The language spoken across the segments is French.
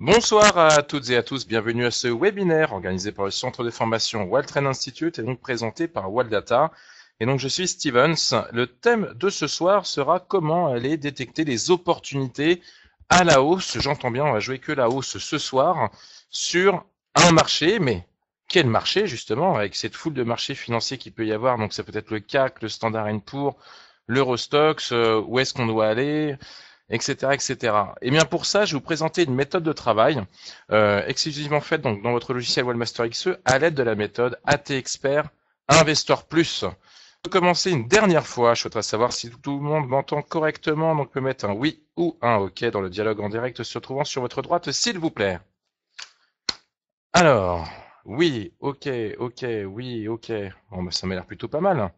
Bonsoir à toutes et à tous, bienvenue à ce webinaire organisé par le centre de formation Waltrain Institute et donc présenté par Wildata. Et donc je suis Stevens. Le thème de ce soir sera comment aller détecter les opportunités à la hausse. J'entends bien, on va jouer que la hausse ce soir sur un marché, mais quel marché justement avec cette foule de marchés financiers qu'il peut y avoir. Donc c'est peut-être le CAC, le Standard Poor's, l'Eurostox, euh, où est-ce qu'on doit aller etc., etc. Et eh bien pour ça, je vais vous présenter une méthode de travail euh, exclusivement faite donc dans votre logiciel WallMaster XE à l'aide de la méthode AT Expert Investor Plus. Je commencer une dernière fois. Je voudrais savoir si tout le monde m'entend correctement, donc peut mettre un oui ou un OK dans le dialogue en direct se trouvant sur votre droite, s'il vous plaît. Alors, oui, OK, OK, oui, OK. Bon, ben, ça m'a l'air plutôt pas mal.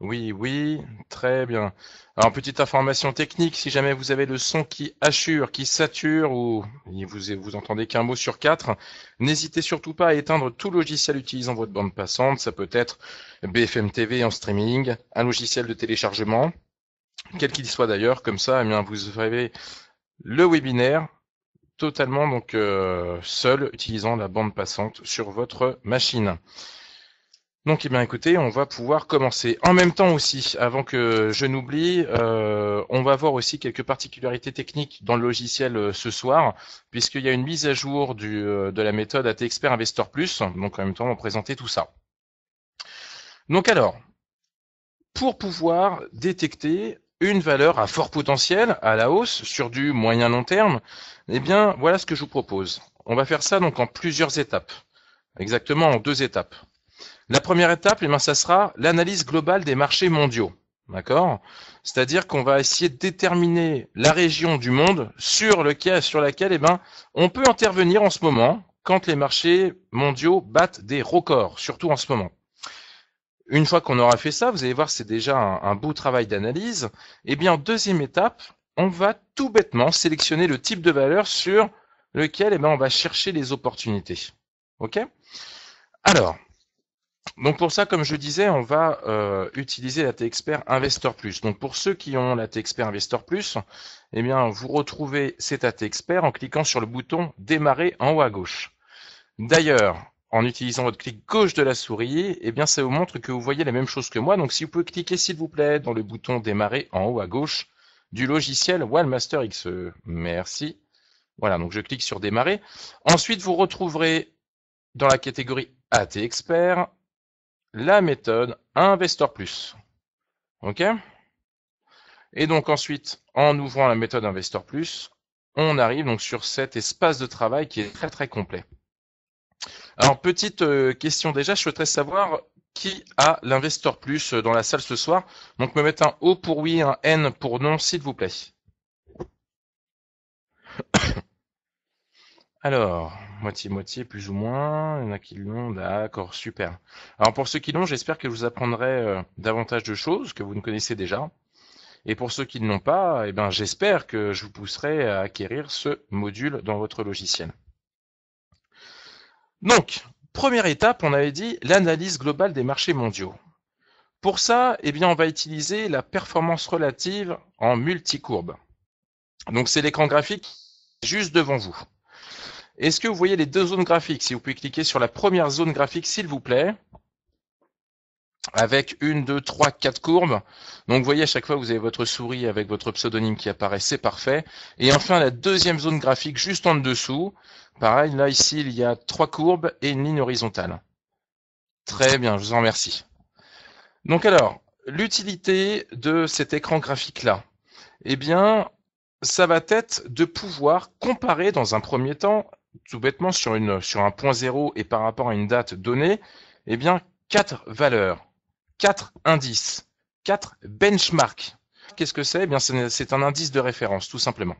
Oui, oui, très bien. Alors, petite information technique, si jamais vous avez le son qui assure, qui sature ou vous, vous entendez qu'un mot sur quatre, n'hésitez surtout pas à éteindre tout logiciel utilisant votre bande passante. Ça peut être BFM TV en streaming, un logiciel de téléchargement, quel qu'il soit d'ailleurs. Comme ça, eh vous avez le webinaire totalement donc euh, seul utilisant la bande passante sur votre machine. Donc, eh bien, écoutez, on va pouvoir commencer. En même temps aussi, avant que je n'oublie, euh, on va voir aussi quelques particularités techniques dans le logiciel euh, ce soir, puisqu'il y a une mise à jour euh, de la méthode AT Investor Plus. Donc, en même temps, on va présenter tout ça. Donc alors, pour pouvoir détecter une valeur à fort potentiel, à la hausse, sur du moyen long terme, eh bien, voilà ce que je vous propose. On va faire ça donc en plusieurs étapes. Exactement en deux étapes. La première étape, eh bien, ça sera l'analyse globale des marchés mondiaux. D'accord C'est-à-dire qu'on va essayer de déterminer la région du monde sur, laquelle eh ben, on peut intervenir en ce moment quand les marchés mondiaux battent des records, surtout en ce moment. Une fois qu'on aura fait ça, vous allez voir, c'est déjà un, beau travail d'analyse. Eh bien, en deuxième étape, on va tout bêtement sélectionner le type de valeur sur lequel eh ben, on va chercher les opportunités. Alors, donc pour ça, comme je disais, on va euh, utiliser la expert Investor Plus. Donc pour ceux qui ont la expert Investor Plus, eh bien vous retrouvez cet AT-Expert en cliquant sur le bouton Démarrer en haut à gauche. D'ailleurs, en utilisant votre clic gauche de la souris, eh bien ça vous montre que vous voyez la même chose que moi. Donc si vous pouvez cliquer s'il vous plaît dans le bouton Démarrer en haut à gauche du logiciel Wallmaster XE. Merci. Voilà, donc je clique sur Démarrer. Ensuite, vous retrouverez dans la catégorie AT Expert la méthode Investor Plus. OK Et donc ensuite, en ouvrant la méthode Investor Plus, on arrive donc sur cet espace de travail qui est très très complet. Alors, petite euh, question déjà, je souhaiterais savoir qui a l'Investor Plus dans la salle ce soir. Donc, me mettre un O pour oui, un N pour non, s'il vous plaît. Alors, moitié-moitié, plus ou moins. Il y en a qui l'ont, d'accord, super. Alors pour ceux qui l'ont, j'espère que vous apprendrez euh, davantage de choses que vous ne connaissez déjà. Et pour ceux qui ne l'ont pas, eh ben, j'espère que je vous pousserai à acquérir ce module dans votre logiciel. Donc, première étape, on avait dit l'analyse globale des marchés mondiaux. Pour ça, eh bien, on va utiliser la performance relative en multicourbe. Donc c'est l'écran graphique juste devant vous. Est-ce que vous voyez les deux zones graphiques Si vous pouvez cliquer sur la première zone graphique, s'il vous plaît, avec une, deux, trois, quatre courbes. Donc vous voyez, à chaque fois, vous avez votre souris avec votre pseudonyme qui apparaît, c'est parfait. Et enfin, la deuxième zone graphique, juste en dessous. Pareil, là, ici, il y a trois courbes et une ligne horizontale. Très bien, je vous en remercie. Donc alors, l'utilité de cet écran graphique-là, eh bien, ça va être de pouvoir comparer dans un premier temps tout bêtement sur sur un point zéro et par rapport à une date donnée, eh bien quatre valeurs, quatre indices, quatre benchmarks. Qu'est-ce que c'est Eh bien c'est un indice de référence tout simplement.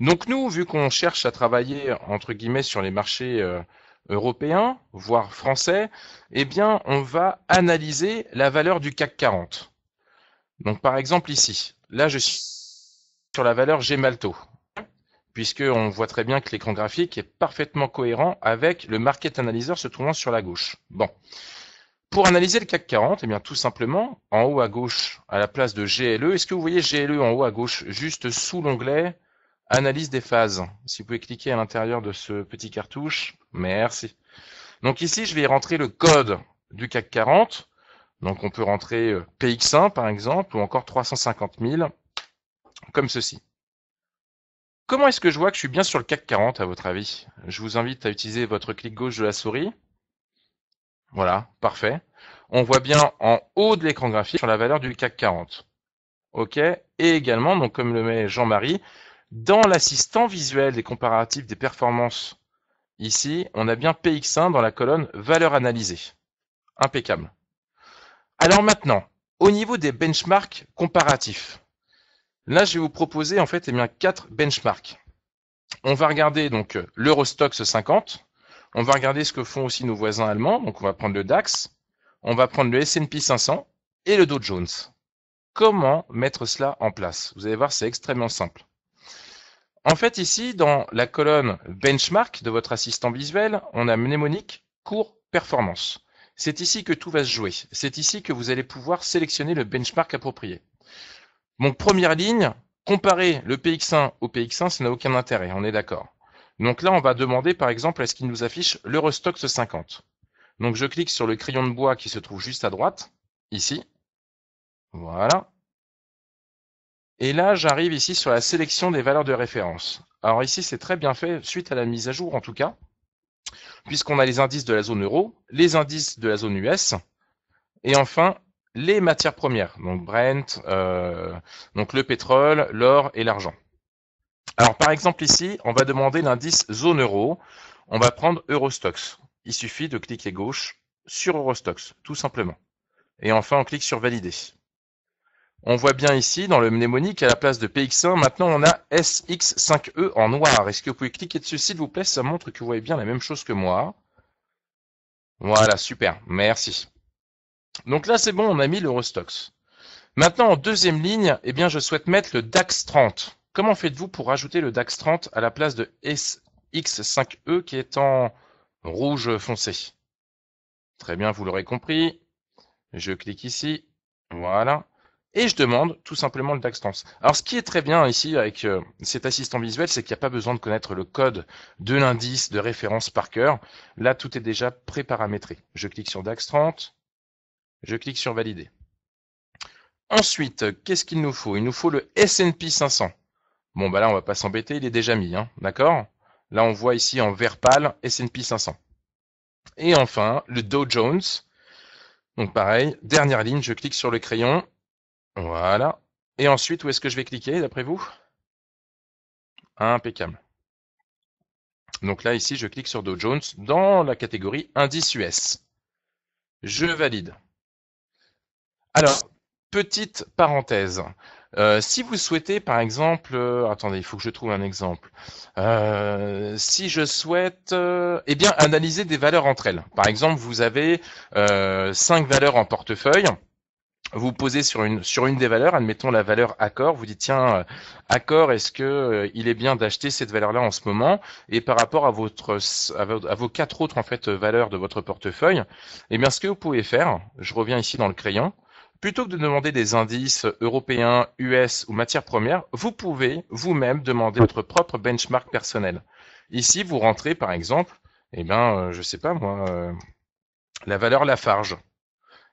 Donc nous, vu qu'on cherche à travailler entre guillemets sur les marchés euh, européens, voire français, eh bien on va analyser la valeur du CAC 40. Donc par exemple ici, là je suis sur la valeur Gemalto puisqu'on voit très bien que l'écran graphique est parfaitement cohérent avec le market analyzer se trouvant sur la gauche. Bon. Pour analyser le CAC 40, eh bien, tout simplement, en haut à gauche, à la place de GLE, est-ce que vous voyez GLE en haut à gauche, juste sous l'onglet Analyse des phases Si vous pouvez cliquer à l'intérieur de ce petit cartouche, merci. Donc ici, je vais rentrer le code du CAC 40. Donc on peut rentrer euh, PX1 par exemple, ou encore 350 000, comme ceci comment est-ce que je vois que je suis bien sur le CAC 40 à votre avis Je vous invite à utiliser votre clic gauche de la souris. Voilà, parfait. On voit bien en haut de l'écran graphique sur la valeur du CAC 40. OK Et également, donc comme le met Jean-Marie, dans l'assistant visuel des comparatifs des performances, ici, on a bien PX1 dans la colonne valeur analysée. Impeccable. Alors maintenant, au niveau des benchmarks comparatifs, Là, je vais vous proposer en fait eh bien, quatre benchmarks. On va regarder donc euh, l'Eurostox 50. On va regarder ce que font aussi nos voisins allemands. Donc, on va prendre le DAX. On va prendre le S&P 500 et le Dow Jones. Comment mettre cela en place Vous allez voir, c'est extrêmement simple. En fait, ici, dans la colonne benchmark de votre assistant visuel, on a mnémonique court performance. C'est ici que tout va se jouer. C'est ici que vous allez pouvoir sélectionner le benchmark approprié. Donc première ligne, comparer le PX1 au PX1, ça n'a aucun intérêt, on est d'accord. Donc là, on va demander par exemple à ce qu'il nous affiche l'Eurostox 50. Donc je clique sur le crayon de bois qui se trouve juste à droite, ici. Voilà. Et là, j'arrive ici sur la sélection des valeurs de référence. Alors ici, c'est très bien fait, suite à la mise à jour en tout cas, puisqu'on a les indices de la zone euro, les indices de la zone US, et enfin les matières premières, donc Brent, euh, donc le pétrole, l'or et l'argent. Alors par exemple ici, on va demander l'indice zone euro. On va prendre Eurostox. Il suffit de cliquer gauche sur Eurostox, tout simplement. Et enfin, on clique sur valider. On voit bien ici, dans le mnémonique, à la place de PX1, maintenant on a SX5E en noir. Est-ce que vous pouvez cliquer dessus, s'il vous plaît Ça montre que vous voyez bien la même chose que moi. Voilà, super. Merci. Donc là, c'est bon, on a mis l'Eurostox. Maintenant, en deuxième ligne, eh bien, je souhaite mettre le DAX 30. Comment faites-vous pour ajouter le DAX 30 à la place de SX5E qui est en rouge foncé Très bien, vous l'aurez compris. Je clique ici. Voilà. Et je demande tout simplement le DAX 30. Alors, ce qui est très bien ici avec euh, cet assistant visuel, c'est qu'il n'y a pas besoin de connaître le code de l'indice de référence par cœur. Là, tout est déjà préparamétré. Je clique sur DAX 30. Je clique sur Valider. Ensuite, qu'est-ce qu'il nous faut Il nous faut le S&P 500. Bon, bah là, on va pas s'embêter, il est déjà mis, hein, d'accord Là, on voit ici en vert pâle S&P 500. Et enfin, le Dow Jones. Donc pareil, dernière ligne, je clique sur le crayon. Voilà. Et ensuite, où est-ce que je vais cliquer, d'après vous Impeccable. Donc là, ici, je clique sur Dow Jones dans la catégorie indice US. Je valide. Alors, petite parenthèse. Euh, si vous souhaitez, par exemple, euh, attendez, il faut que je trouve un exemple. Euh, si je souhaite, eh bien, analyser des valeurs entre elles. Par exemple, vous avez cinq valeurs en portefeuille. Vous posez sur une sur une des valeurs, admettons la valeur accord. Vous dites tiens, accord, est-ce que il est bien d'acheter cette valeur-là en ce moment Et par rapport à votre vos, à vos quatre autres en fait valeurs de votre portefeuille, eh bien, ce que vous pouvez faire, je reviens ici dans le crayon. Plutôt que de demander des indices européens, US ou matières premières, vous pouvez vous-même demander votre propre benchmark personnel. Ici, vous rentrez par exemple, eh ben, euh, je sais pas moi, euh, la valeur Lafarge.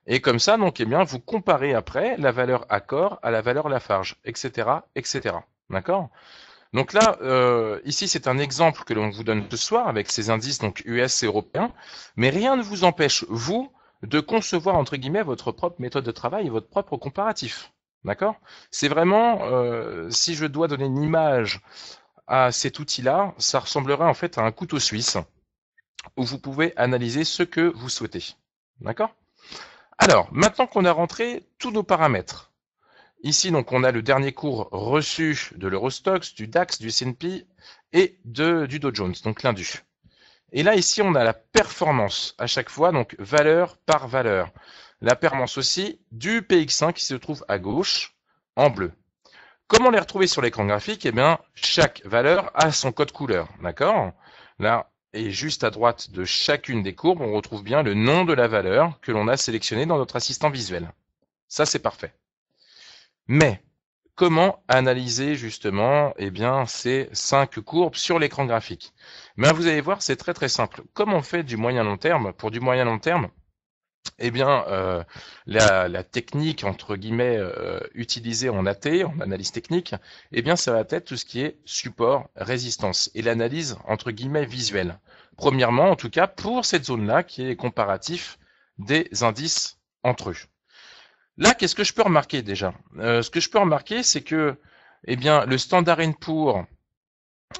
Et comme ça, donc, eh bien, vous comparez après la valeur accord à la valeur Lafarge, etc., etc. D'accord Donc là, euh, ici, c'est un exemple que l'on vous donne ce soir avec ces indices donc US et européens, mais rien ne vous empêche, vous, de concevoir entre guillemets votre propre méthode de travail et votre propre comparatif. D'accord C'est vraiment, euh, si je dois donner une image à cet outil-là, ça ressemblerait en fait à un couteau suisse où vous pouvez analyser ce que vous souhaitez. D'accord Alors, maintenant qu'on a rentré tous nos paramètres, ici donc on a le dernier cours reçu de l'Eurostox, du DAX, du S&P et de, du Dow Jones, donc l'indu. Et là, ici, on a la performance à chaque fois, donc valeur par valeur. La performance aussi du PX1 qui se trouve à gauche en bleu. Comment les retrouver sur l'écran graphique Eh bien, chaque valeur a son code couleur, d'accord Là, et juste à droite de chacune des courbes, on retrouve bien le nom de la valeur que l'on a sélectionnée dans notre assistant visuel. Ça, c'est parfait. Mais comment analyser justement eh bien, ces cinq courbes sur l'écran graphique. Mais ben, vous allez voir, c'est très très simple. Comment on fait du moyen long terme, pour du moyen long terme, eh bien, euh, la, technique entre guillemets euh, utilisée en AT, en analyse technique, eh bien, ça va être tout ce qui est support, résistance et l'analyse entre guillemets visuelle. Premièrement, en tout cas, pour cette zone-là, qui est comparatif des indices entre eux. Là, qu'est-ce que je peux remarquer déjà euh, Ce que je peux remarquer, c'est que eh bien, le Standard Poor,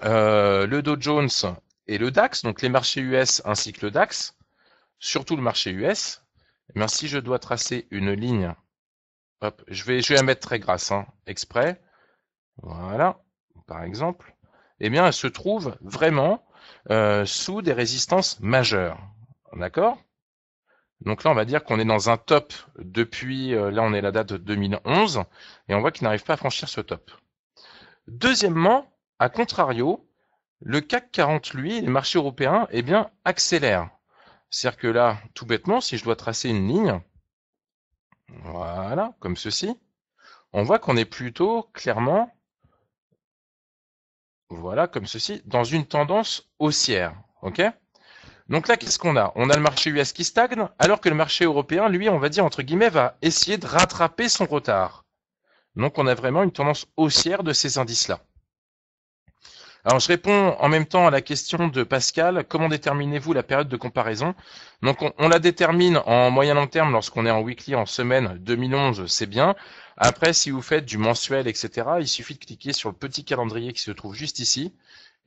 euh, le Dow Jones et le DAX, donc les marchés US ainsi que le DAX, surtout le marché US, eh bien, si je dois tracer une ligne, hop, je, vais, la mettre très grasse, hein, exprès, voilà, par exemple, eh bien, elle se trouve vraiment euh, sous des résistances majeures. D'accord donc là, on va dire qu'on est dans un top depuis, euh, là on est la date de 2011, et on voit qu'il n'arrive pas à franchir ce top. Deuxièmement, à contrario, le CAC 40, lui, les marchés européens, eh bien, accélère. C'est-à-dire que là, tout bêtement, si je dois tracer une ligne, voilà, comme ceci, on voit qu'on est plutôt clairement, voilà, comme ceci, dans une tendance haussière. ok donc là, qu'est-ce qu'on a On a le marché US qui stagne, alors que le marché européen, lui, on va dire entre guillemets, va essayer de rattraper son retard. Donc on a vraiment une tendance haussière de ces indices-là. Alors je réponds en même temps à la question de Pascal, comment déterminez-vous la période de comparaison Donc on, la détermine en moyen long terme lorsqu'on est en weekly, en semaine 2011, c'est bien. Après, si vous faites du mensuel, etc., il suffit de cliquer sur le petit calendrier qui se trouve juste ici.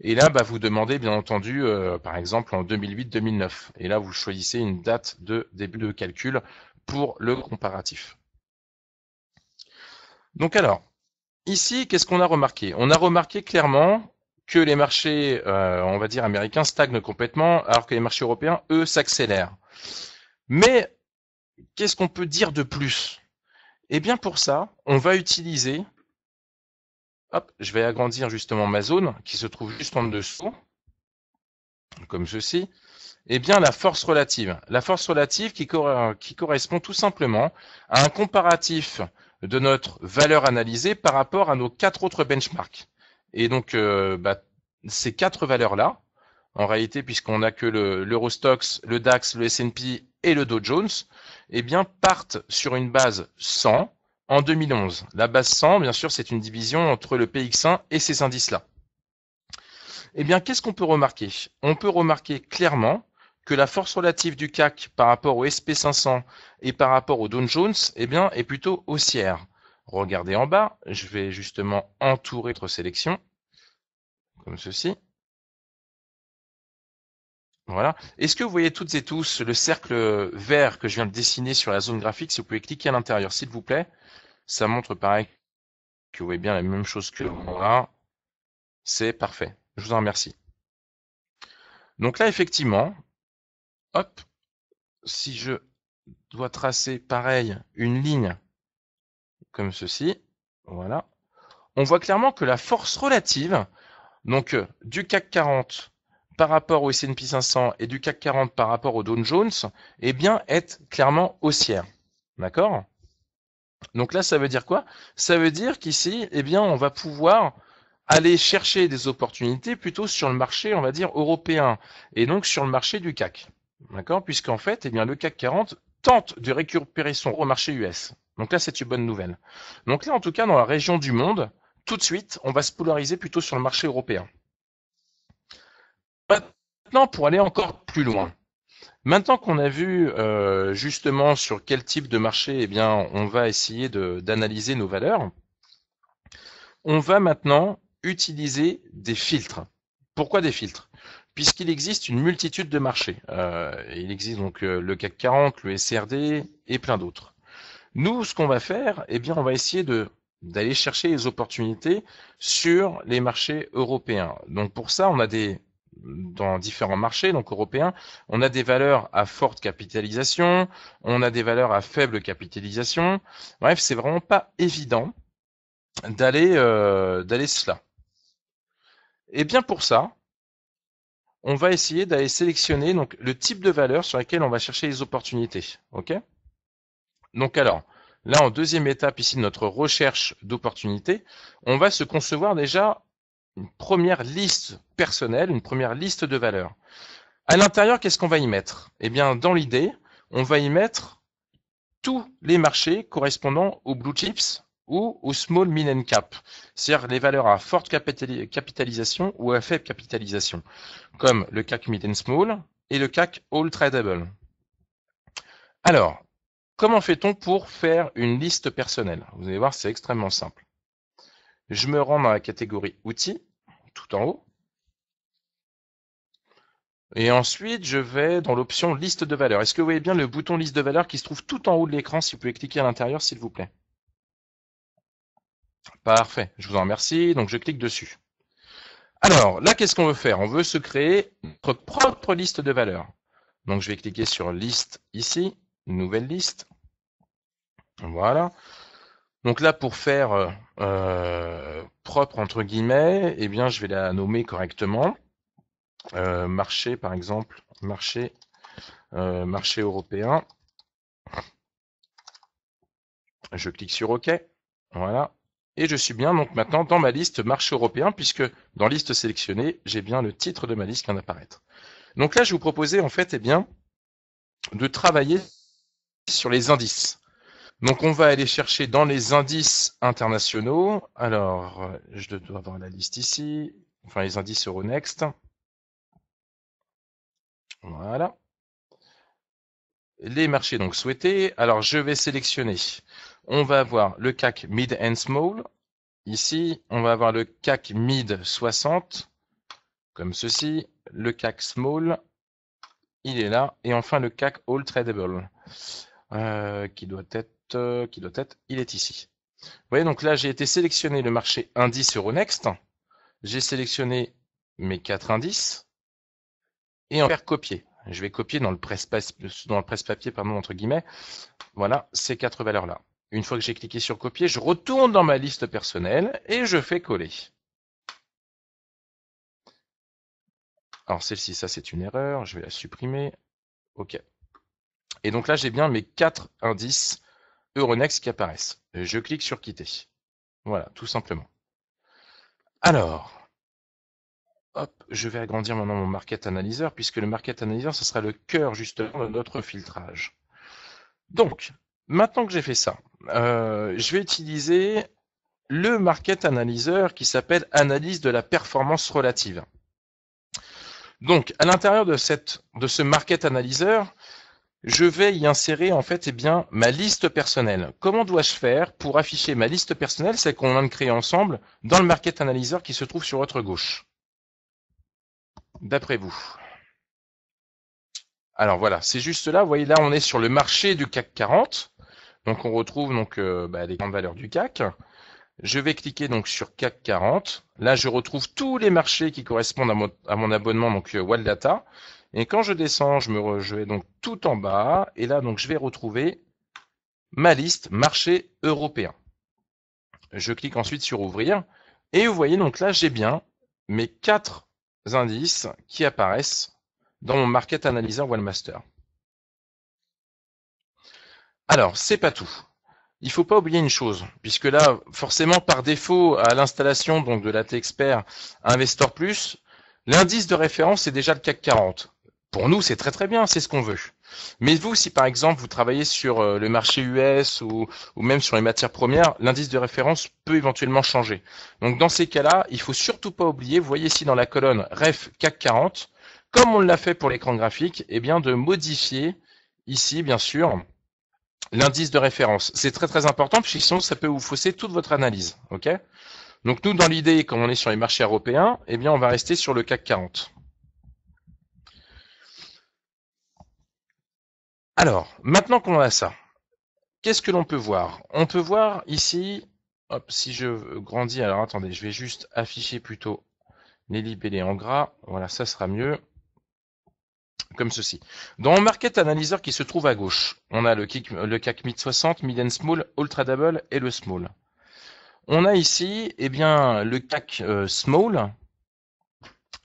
Et là, bah, vous demandez bien entendu, euh, par exemple, en 2008-2009. Et là, vous choisissez une date de début de calcul pour le comparatif. Donc alors, ici, qu'est-ce qu'on a remarqué On a remarqué clairement que les marchés, euh, on va dire, américains stagnent complètement, alors que les marchés européens, eux, s'accélèrent. Mais qu'est-ce qu'on peut dire de plus Eh bien, pour ça, on va utiliser je vais agrandir justement ma zone qui se trouve juste en dessous, comme ceci. Eh bien, la force relative. La force relative qui, correspond tout simplement à un comparatif de notre valeur analysée par rapport à nos quatre autres benchmarks. Et donc, euh, bah, ces quatre valeurs-là, en réalité, puisqu'on n'a que l'Eurostox, le, le DAX, le S&P et le Dow Jones, eh bien, partent sur une base 100, en 2011, la base 100, bien sûr, c'est une division entre le PX1 et ces indices-là. Eh bien, qu'est-ce qu'on peut remarquer On peut remarquer clairement que la force relative du CAC par rapport au SP500 et par rapport au Dow Jones eh bien, est plutôt haussière. Regardez en bas, je vais justement entourer votre sélection, comme ceci. Est-ce que vous voyez toutes et tous le cercle vert que je viens de dessiner sur la zone graphique Si vous pouvez cliquer à l'intérieur, s'il vous plaît. Ça montre pareil que vous voyez bien la même chose que moi. C'est parfait. Je vous en remercie. Donc là, effectivement, hop, si je dois tracer pareil une ligne comme ceci, voilà, on voit clairement que la force relative donc euh, du CAC 40 par rapport au S&P 500 et du CAC 40 par rapport au Dow Jones, eh bien, est clairement haussière. D'accord Donc là, ça veut dire quoi Ça veut dire qu'ici, eh bien, on va pouvoir aller chercher des opportunités plutôt sur le marché, on va dire, européen, et donc sur le marché du CAC. D'accord Puisqu'en fait, eh bien, le CAC 40 tente de récupérer son au marché US. Donc là, c'est une bonne nouvelle. Donc là, en tout cas, dans la région du monde, tout de suite, on va se polariser plutôt sur le marché européen. Maintenant, pour aller encore plus loin, Maintenant qu'on a vu euh, justement sur quel type de marché, eh bien, on va essayer d'analyser nos valeurs. On va maintenant utiliser des filtres. Pourquoi des filtres Puisqu'il existe une multitude de marchés. Euh, il existe donc euh, le CAC 40, le SRD et plein d'autres. Nous, ce qu'on va faire, eh bien, on va essayer d'aller chercher les opportunités sur les marchés européens. Donc pour ça, on a des dans différents marchés, donc européens, on a des valeurs à forte capitalisation, on a des valeurs à faible capitalisation. Bref, c'est vraiment pas évident d'aller euh, d'aller cela. Et eh bien pour ça, on va essayer d'aller sélectionner donc le type de valeur sur laquelle on va chercher les opportunités. Ok Donc alors, là en deuxième étape ici de notre recherche d'opportunités, on va se concevoir déjà une première liste personnelle, une première liste de valeurs. À l'intérieur, qu'est-ce qu'on va y mettre Eh bien, dans l'idée, on va y mettre tous les marchés correspondant aux blue chips ou aux small mid and cap, c'est-à-dire les valeurs à forte capitalisation ou à faible capitalisation, comme le CAC mid and small et le CAC all tradable. Alors, comment fait-on pour faire une liste personnelle Vous allez voir, c'est extrêmement simple. Je me rends dans la catégorie outils, tout en haut. Et ensuite, je vais dans l'option liste de valeurs. Est-ce que vous voyez bien le bouton liste de valeurs qui se trouve tout en haut de l'écran Si vous pouvez cliquer à l'intérieur, s'il vous plaît. Parfait, je vous en remercie. Donc, je clique dessus. Alors, là, qu'est-ce qu'on veut faire On veut se créer notre propre liste de valeurs. Donc, je vais cliquer sur liste ici, nouvelle liste. Voilà. Donc là, pour faire euh, euh, propre entre guillemets, eh bien je vais la nommer correctement. Euh, marché par exemple, marché, euh, marché européen. Je clique sur OK. Voilà. Et je suis bien donc maintenant dans ma liste marché européen, puisque dans liste sélectionnée, j'ai bien le titre de ma liste qui vient d'apparaître. Donc là, je vous proposer en fait eh bien, de travailler sur les indices. Donc on va aller chercher dans les indices internationaux. Alors, je dois avoir la liste ici. Enfin, les indices Euronext. Voilà. Les marchés donc souhaités. Alors, je vais sélectionner. On va avoir le CAC Mid and Small. Ici, on va avoir le CAC Mid 60, comme ceci. Le CAC Small, il est là. Et enfin, le CAC All Tradable, euh, qui doit être euh, qui doit être, il est ici. Vous voyez, donc là, j'ai été sélectionné le marché indice Euronext. J'ai sélectionné mes quatre indices et en faire copier. Je vais copier dans le presse-papier, pardon, entre guillemets, voilà, ces quatre valeurs-là. Une fois que j'ai cliqué sur copier, je retourne dans ma liste personnelle et je fais coller. Alors celle-ci, ça c'est une erreur, je vais la supprimer. OK. Et donc là, j'ai bien mes quatre indices Euronext qui apparaissent. Je clique sur quitter. Voilà, tout simplement. Alors, hop, je vais agrandir maintenant mon market analyzer, puisque le market analyzer, ce sera le cœur justement de notre filtrage. Donc, maintenant que j'ai fait ça, euh, je vais utiliser le market analyzer qui s'appelle analyse de la performance relative. Donc, à l'intérieur de, de ce market analyzer, je vais y insérer en fait et eh bien ma liste personnelle. Comment dois-je faire pour afficher ma liste personnelle, celle qu'on vient de créer ensemble, dans le Market Analyzer qui se trouve sur votre gauche D'après vous alors voilà, c'est juste là, vous voyez là on est sur le marché du CAC 40, donc on retrouve donc euh, bah, les grandes valeurs du CAC. Je vais cliquer donc sur CAC 40, là je retrouve tous les marchés qui correspondent à mon, mon abonnement donc euh, Data. Et quand je descends, je, me re, vais donc tout en bas. Et là, donc, je vais retrouver ma liste marché européen. Je clique ensuite sur ouvrir. Et vous voyez, donc là, j'ai bien mes quatre indices qui apparaissent dans mon Market Analyzer OneMaster. Alors, c'est pas tout. Il ne faut pas oublier une chose, puisque là, forcément, par défaut, à l'installation donc de la expert Investor Plus, l'indice de référence est déjà le CAC 40 pour nous, c'est très très bien, c'est ce qu'on veut. Mais vous, si par exemple vous travaillez sur euh, le marché US ou, même sur les matières premières, l'indice de référence peut éventuellement changer. Donc dans ces cas-là, il faut surtout pas oublier, vous voyez ici dans la colonne REF CAC 40, comme on l'a fait pour l'écran graphique, eh bien de modifier ici, bien sûr, l'indice de référence. C'est très très important, parce que sinon ça peut vous fausser toute votre analyse. Donc nous, dans l'idée, comme on est sur les marchés européens, eh bien on va rester sur le CAC 40. Alors, maintenant qu'on a ça, qu'est-ce que l'on peut voir On peut voir ici, hop, si je grandis, alors attendez, je vais juste afficher plutôt les libellés en gras, voilà, ça sera mieux, comme ceci. Dans Market Analyzer qui se trouve à gauche, on a le, le CAC Mid 60, Mid and Small, Ultra Double et le Small. On a ici, eh bien, le CAC euh, Small,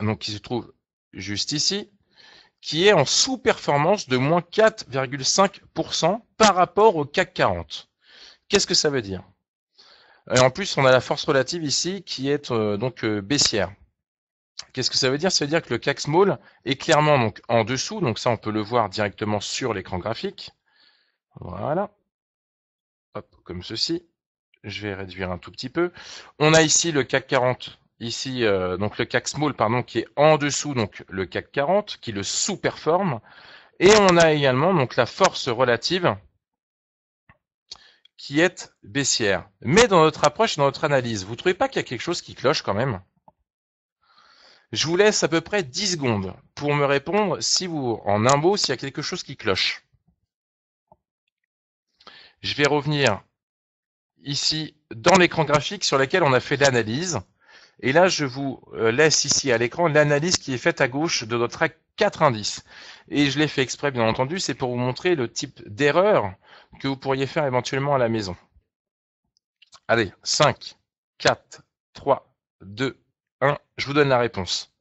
donc qui se trouve juste ici, qui est en sous-performance de moins 4,5% par rapport au CAC 40. Qu'est-ce que ça veut dire Et En plus, on a la force relative ici qui est euh, donc euh, baissière. Qu'est-ce que ça veut dire Ça veut dire que le CAC Small est clairement donc en dessous, donc ça on peut le voir directement sur l'écran graphique. Voilà. Hop, comme ceci. Je vais réduire un tout petit peu. On a ici le CAC 40 ici euh, donc le CAC Small pardon qui est en dessous donc le CAC 40 qui le sous-performe et on a également donc la force relative qui est baissière. Mais dans notre approche, dans notre analyse, vous trouvez pas qu'il y a quelque chose qui cloche quand même Je vous laisse à peu près 10 secondes pour me répondre si vous en un mot s'il y a quelque chose qui cloche. Je vais revenir ici dans l'écran graphique sur lequel on a fait l'analyse. Et là, je vous euh, laisse ici à l'écran l'analyse qui est faite à gauche de notre acte 4 indices. Et je l'ai fait exprès, bien entendu, c'est pour vous montrer le type d'erreur que vous pourriez faire éventuellement à la maison. Allez, 5, 4, 3, 2, 1, je vous donne la réponse.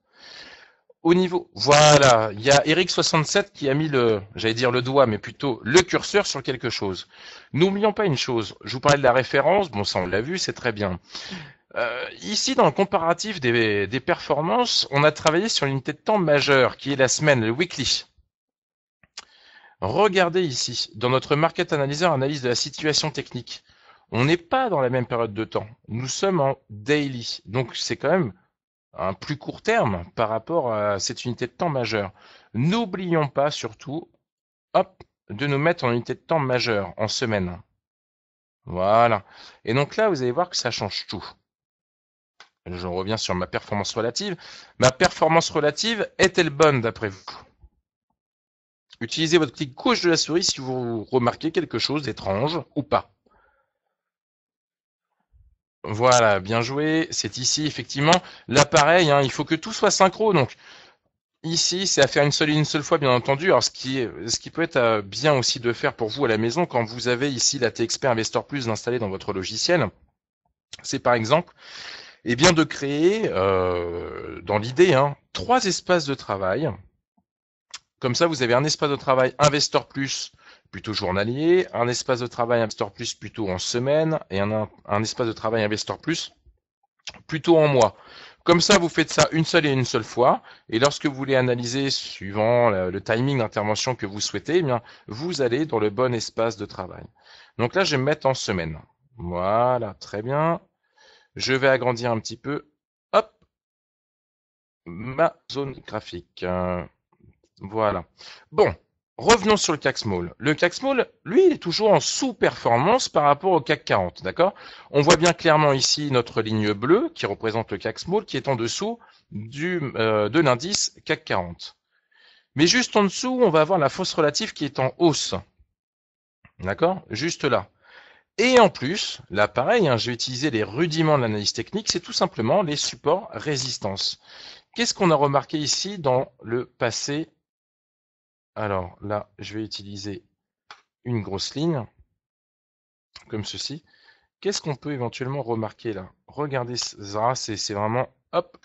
Au niveau, voilà, il y a Eric67 qui a mis le, j'allais dire le doigt, mais plutôt le curseur sur quelque chose. N'oublions pas une chose, je vous parlais de la référence, bon ça on l'a vu, c'est très bien. Euh, ici, dans le comparatif des, des, performances, on a travaillé sur l'unité de temps majeure, qui est la semaine, le weekly. Regardez ici, dans notre market analyzer analyse de la situation technique, on n'est pas dans la même période de temps. Nous sommes en daily, donc c'est quand même un plus court terme par rapport à cette unité de temps majeure. N'oublions pas surtout, hop, de nous mettre en unité de temps majeure, en semaine. Voilà. Et donc là, vous allez voir que ça change tout je reviens sur ma performance relative. Ma performance relative est-elle bonne d'après vous Utilisez votre clic gauche de la souris si vous remarquez quelque chose d'étrange ou pas. Voilà, bien joué. C'est ici, effectivement. L'appareil, hein. il faut que tout soit synchro. Donc, ici, c'est à faire une seule et une seule fois, bien entendu. Alors, ce qui, ce qui peut être euh, bien aussi de faire pour vous à la maison, quand vous avez ici la t Investor Plus installée dans votre logiciel, c'est par exemple eh bien de créer, euh, dans l'idée, hein, trois espaces de travail. Comme ça, vous avez un espace de travail Investor Plus plutôt journalier, un espace de travail Investor Plus plutôt en semaine et un, espace de travail Investor Plus plutôt en mois. Comme ça, vous faites ça une seule et une seule fois. Et lorsque vous voulez analyser suivant le, timing d'intervention que vous souhaitez, eh bien, vous allez dans le bon espace de travail. Donc là, je vais me mettre en semaine. Voilà, très bien. Je vais agrandir un petit peu. Hop. Ma zone graphique. Euh, voilà. Bon. Revenons sur le CAC Small. Le CAC Small, lui, il est toujours en sous-performance par rapport au CAC 40, d'accord On voit bien clairement ici notre ligne bleue qui représente le CAC Small qui est en dessous euh, de l'indice CAC 40. Mais juste en dessous, on va avoir la fausse relative qui est en hausse. D'accord Juste là. Et en plus, là pareil, hein, j'ai utilisé les rudiments de l'analyse technique, c'est tout simplement les supports résistance. Qu'est-ce qu'on a remarqué ici dans le passé Alors là, je vais utiliser une grosse ligne, comme ceci. Qu'est-ce qu'on peut éventuellement remarquer là Regardez ça, c'est vraiment, hop,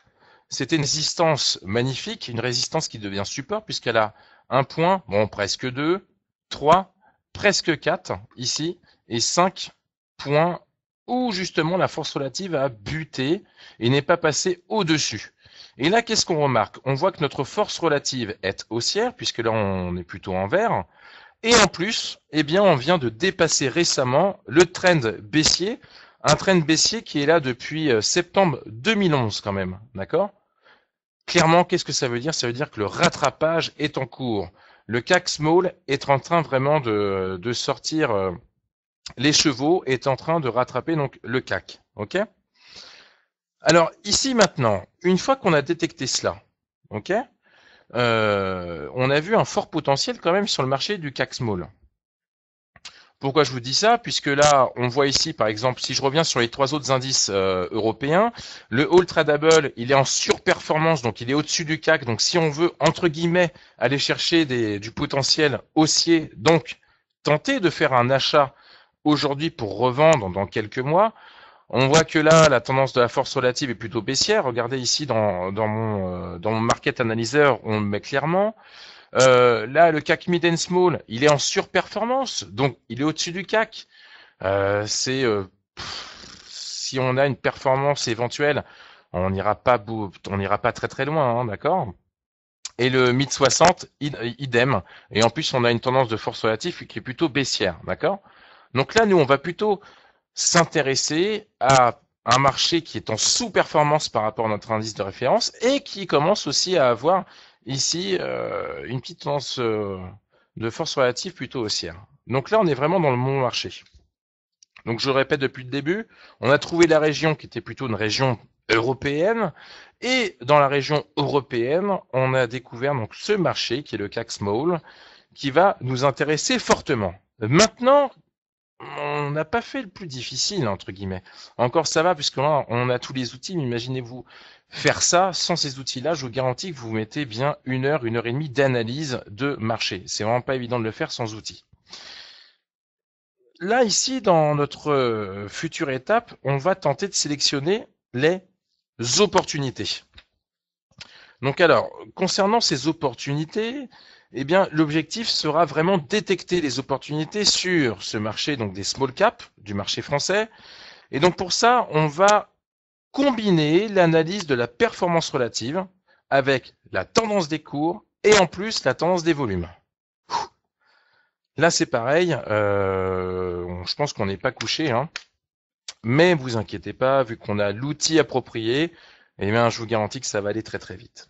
c'était une résistance magnifique, une résistance qui devient support puisqu'elle a un point, bon presque deux, trois, presque quatre ici, et 5 points où justement la force relative a buté et n'est pas passée au-dessus. Et là, qu'est-ce qu'on remarque On voit que notre force relative est haussière, puisque là, on est plutôt en vert. Et en plus, eh bien, on vient de dépasser récemment le trend baissier, un trend baissier qui est là depuis euh, septembre 2011 quand même, d'accord Clairement, qu'est-ce que ça veut dire Ça veut dire que le rattrapage est en cours. Le CAC Small est en train vraiment de, de sortir euh, les chevaux est en train de rattraper donc le CAC. Ok Alors ici maintenant, une fois qu'on a détecté cela, ok euh, on a vu un fort potentiel quand même sur le marché du CAC Small. Pourquoi je vous dis ça Puisque là, on voit ici, par exemple, si je reviens sur les trois autres indices euh, européens, le Ultra Double, il est en surperformance, donc il est au-dessus du CAC. Donc si on veut, entre guillemets, aller chercher du potentiel haussier, donc tenter de faire un achat aujourd'hui pour revendre dans quelques mois. On voit que là, la tendance de la force relative est plutôt baissière. Regardez ici dans, dans, mon, euh, dans mon market analyzer, on le met clairement. Euh, là, le CAC Mid and Small, il est en surperformance, donc il est au-dessus du CAC. Euh, c'est euh, si on a une performance éventuelle, on n'ira pas on n'ira pas très très loin, hein, d'accord et le mid 60 idem et en plus on a une tendance de force relative qui est plutôt baissière d'accord donc là, nous, on va plutôt s'intéresser à un marché qui est en sous-performance par rapport à notre indice de référence et qui commence aussi à avoir ici euh, une petite tendance euh, de force relative plutôt haussière. Donc là, on est vraiment dans le bon marché. Donc je répète depuis le début, on a trouvé la région qui était plutôt une région européenne et dans la région européenne, on a découvert donc ce marché qui est le CAC Small qui va nous intéresser fortement. Maintenant, on n'a pas fait le plus difficile, entre guillemets. Encore ça va, puisque là, hein, on a tous les outils, mais imaginez-vous faire ça sans ces outils-là, je vous garantis que vous mettez bien une heure, une heure et demie d'analyse de marché. C'est vraiment pas évident de le faire sans outils. Là, ici, dans notre euh, future étape, on va tenter de sélectionner les opportunités. Donc alors, concernant ces opportunités, eh bien, l'objectif sera vraiment détecter les opportunités sur ce marché, donc des small caps, du marché français. Et donc, pour ça, on va combiner l'analyse de la performance relative avec la tendance des cours et en plus la tendance des volumes. Là, c'est pareil. Euh, je pense qu'on n'est pas couché. Hein. Mais vous inquiétez pas, vu qu'on a l'outil approprié, eh bien, je vous garantis que ça va aller très très vite.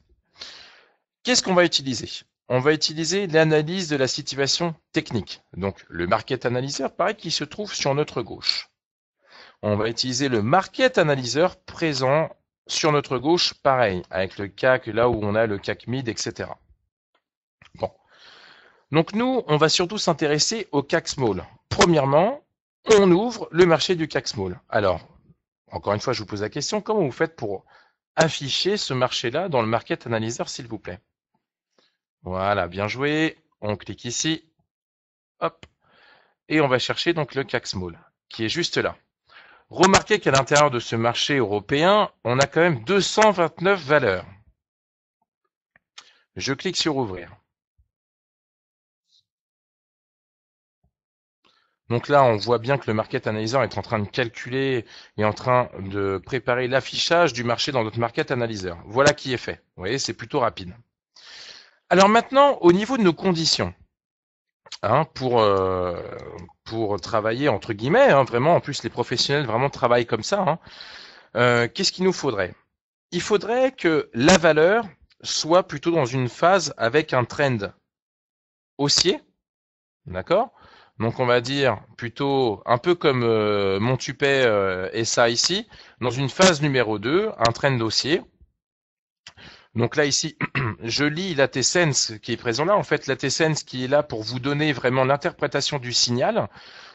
Qu'est-ce qu'on va utiliser on va utiliser l'analyse de la situation technique. Donc le market analyzer, pareil, qui se trouve sur notre gauche. On va utiliser le market analyzer présent sur notre gauche, pareil, avec le CAC, là où on a le CAC mid, etc. Bon. Donc nous, on va surtout s'intéresser au CAC small. Premièrement, on ouvre le marché du CAC small. Alors, encore une fois, je vous pose la question, comment vous faites pour afficher ce marché-là dans le market analyzer, s'il vous plaît voilà, bien joué. On clique ici. Hop. Et on va chercher donc le CAC Small, qui est juste là. Remarquez qu'à l'intérieur de ce marché européen, on a quand même 229 valeurs. Je clique sur ouvrir. Donc là, on voit bien que le market analyzer est en train de calculer et en train de préparer l'affichage du marché dans notre market analyzer. Voilà qui est fait. Vous voyez, c'est plutôt rapide. Alors maintenant, au niveau de nos conditions, hein, pour, euh, pour travailler entre guillemets, hein, vraiment, en plus les professionnels vraiment travaillent comme ça, hein, euh, qu'est-ce qu'il nous faudrait Il faudrait que la valeur soit plutôt dans une phase avec un trend haussier, d'accord donc on va dire plutôt un peu comme euh, Montupet euh, et ça ici, dans une phase numéro 2, un trend haussier, donc là ici, je lis la T-Sense qui est présent là. En fait, la T-Sense qui est là pour vous donner vraiment l'interprétation du signal.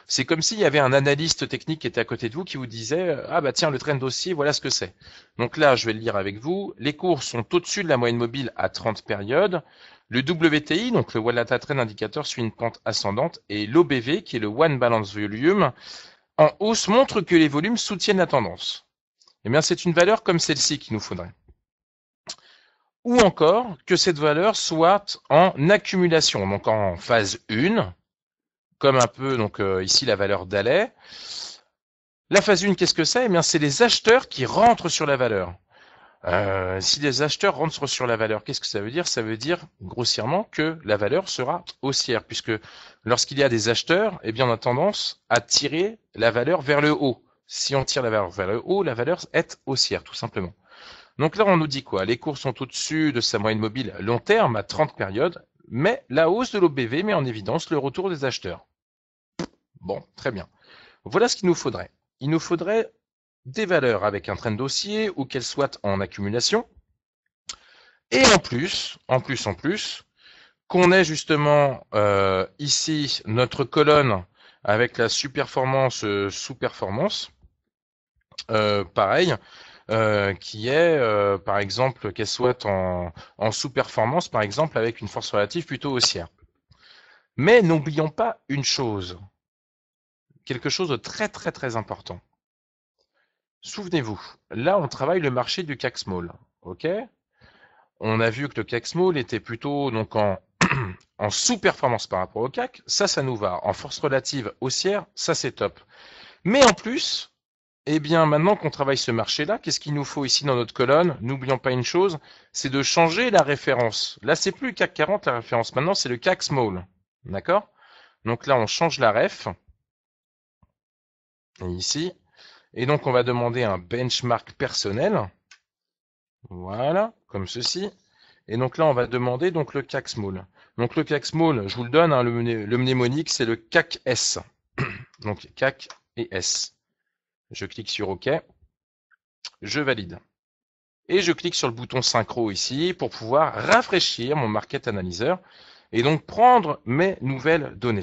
C'est comme s'il y avait un analyste technique qui était à côté de vous qui vous disait ah bah tiens le trend dossier voilà ce que c'est. Donc là je vais le lire avec vous. Les cours sont au-dessus de la moyenne mobile à 30 périodes. Le WTI, donc le Wallata Trend Indicator, suit une pente ascendante et l'OBV, qui est le One Balance Volume, en hausse montre que les volumes soutiennent la tendance. Eh bien, c'est une valeur comme celle-ci qu'il nous faudrait ou encore que cette valeur soit en accumulation, donc en phase 1, comme un peu donc euh, ici la valeur d'Allais. La phase 1, qu'est-ce que c'est Eh bien, c'est les acheteurs qui rentrent sur la valeur. Euh, si les acheteurs rentrent sur la valeur, qu'est-ce que ça veut dire Ça veut dire grossièrement que la valeur sera haussière, puisque lorsqu'il y a des acheteurs, eh bien, on a tendance à tirer la valeur vers le haut. Si on tire la valeur vers le haut, la valeur est haussière, tout simplement. Donc là, on nous dit quoi Les cours sont au-dessus de sa moyenne mobile long terme à 30 périodes, mais la hausse de l'OBV met en évidence le retour des acheteurs. Bon, très bien. Voilà ce qu'il nous faudrait. Il nous faudrait des valeurs avec un train de dossier ou qu'elles soient en accumulation. Et en plus, en plus, en plus, qu'on ait justement euh, ici notre colonne avec la superformance, sous-performance, euh, euh, pareil, euh, qui est, euh, par exemple, qu'elle soit en, sous-performance, par exemple, avec une force relative plutôt haussière. Mais n'oublions pas une chose, quelque chose de très très très important. Souvenez-vous, là on travaille le marché du CAC Small, ok On a vu que le CAC Small était plutôt donc en sous-performance par rapport au CAC, ça, ça nous va. En force relative haussière, ça c'est top. Mais en plus, eh bien, maintenant qu'on travaille ce marché-là, qu'est-ce qu'il nous faut ici dans notre colonne N'oublions pas une chose, c'est de changer la référence. Là, c'est plus le CAC 40 la référence, maintenant c'est le CAC Small. D'accord Donc là, on change la ref. Et ici. Et donc, on va demander un benchmark personnel. Voilà, comme ceci. Et donc là, on va demander donc le CAC Small. Donc le CAC Small, je vous le donne, hein, le, mnémonique, c'est le CAC S. Donc CAC et S. Je clique sur OK. Je valide. Et je clique sur le bouton synchro ici pour pouvoir rafraîchir mon Market Analyzer et donc prendre mes nouvelles données.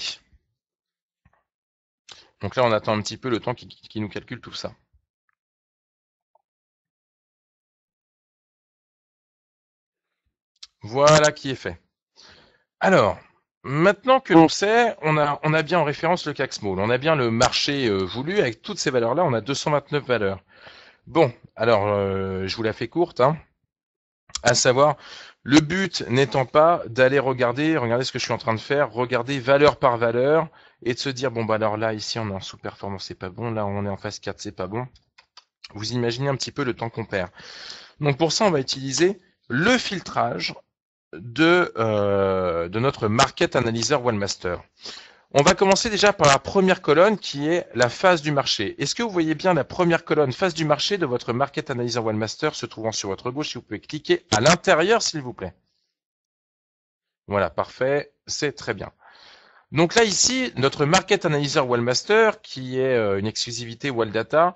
Donc là, on attend un petit peu le temps qui, nous calcule tout ça. Voilà qui est fait. Alors, Maintenant que mm. l'on sait, on a, bien en référence le CAC on a bien le marché euh, voulu, avec toutes ces valeurs-là, on a 229 valeurs. Bon, alors euh, je vous la fais courte, hein. à savoir, le but n'étant pas d'aller regarder, regarder ce que je suis en train de faire, regarder valeur par valeur, et de se dire, bon bah alors là, ici on est en sous-performance, c'est pas bon, là on est en phase 4, c'est pas bon. Vous imaginez un petit peu le temps qu'on perd. Donc pour ça, on va utiliser le filtrage de, euh, de notre Market Analyzer Wallmaster. On va commencer déjà par la première colonne qui est la phase du marché. Est-ce que vous voyez bien la première colonne phase du marché de votre Market Analyzer Wallmaster se trouvant sur votre gauche Si vous pouvez cliquer à l'intérieur, s'il vous plaît. Voilà, parfait, c'est très bien. Donc là ici, notre Market Analyzer Wallmaster, qui est euh, une exclusivité Walldata,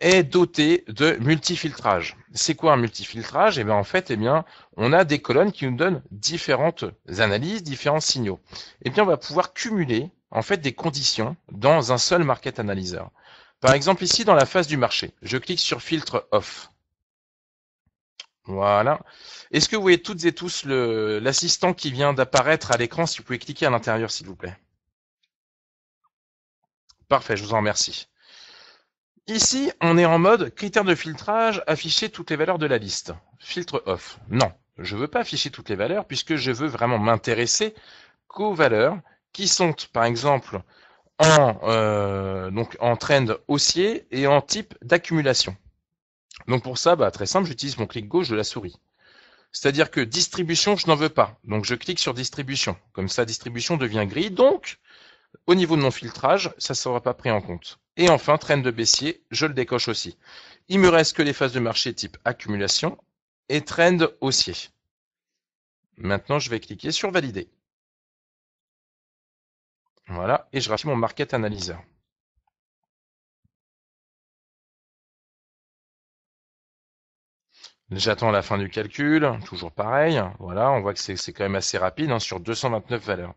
est doté de multifiltrage. C'est quoi un multifiltrage Eh bien, en fait, eh bien, on a des colonnes qui nous donnent différentes analyses, différents signaux. Eh bien, on va pouvoir cumuler en fait des conditions dans un seul market analyzer. Par exemple, ici, dans la phase du marché, je clique sur filtre off. Voilà. Est-ce que vous voyez toutes et tous l'assistant qui vient d'apparaître à l'écran Si vous pouvez cliquer à l'intérieur, s'il vous plaît. Parfait, je vous en remercie. Ici, on est en mode critère de filtrage, afficher toutes les valeurs de la liste. Filtre off. Non, je ne veux pas afficher toutes les valeurs puisque je veux vraiment m'intéresser qu'aux valeurs qui sont, par exemple, en, euh, donc en trend haussier et en type d'accumulation. Donc pour ça, bah, très simple, j'utilise mon clic gauche de la souris. C'est-à-dire que distribution, je n'en veux pas. Donc je clique sur distribution. Comme ça, distribution devient gris. Donc, au niveau de mon filtrage, ça ne sera pas pris en compte. Et enfin, trend de baissier, je le décoche aussi. Il me reste que les phases de marché type accumulation et trend haussier. Maintenant, je vais cliquer sur valider. Voilà, et je raffiche mon market analyzer. J'attends la fin du calcul, toujours pareil. Voilà, on voit que c'est quand même assez rapide hein, sur 229 valeurs.